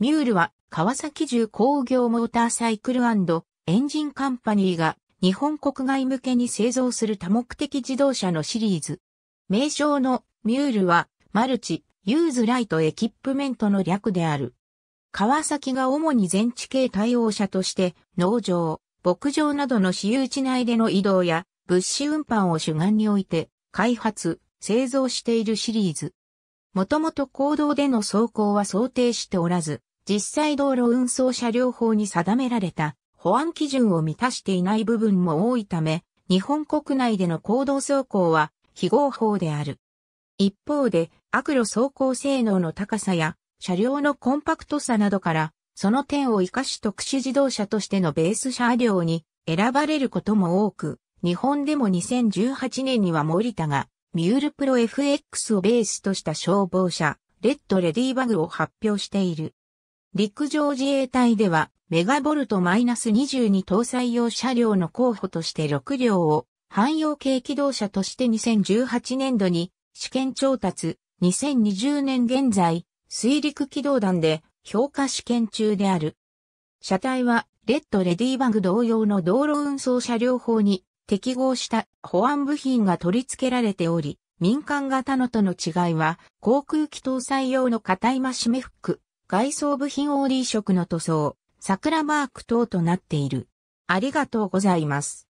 ミュールは川崎重工業モーターサイクルエンジンカンパニーが日本国外向けに製造する多目的自動車のシリーズ。名称のミュールはマルチ、ユーズライトエキップメントの略である。川崎が主に全地形対応車として農場、牧場などの私有地内での移動や物資運搬を主眼において開発、製造しているシリーズ。もともと公道での走行は想定しておらず、実際道路運送車両法に定められた保安基準を満たしていない部分も多いため、日本国内での行動走行は非合法である。一方で、悪路走行性能の高さや車両のコンパクトさなどから、その点を活かし特殊自動車としてのベース車両に選ばれることも多く、日本でも2018年には森田がミュールプロ FX をベースとした消防車、レッドレディバグを発表している。陸上自衛隊では、メガボルト -22 搭載用車両の候補として6両を、汎用軽機動車として2018年度に試験調達、2020年現在、水陸機動団で評価試験中である。車体は、レッドレディーバグ同様の道路運送車両法に適合した保安部品が取り付けられており、民間型のとの違いは、航空機搭載用の硬いマシメフック、外装部品オーリー色の塗装、桜マーク等となっている。ありがとうございます。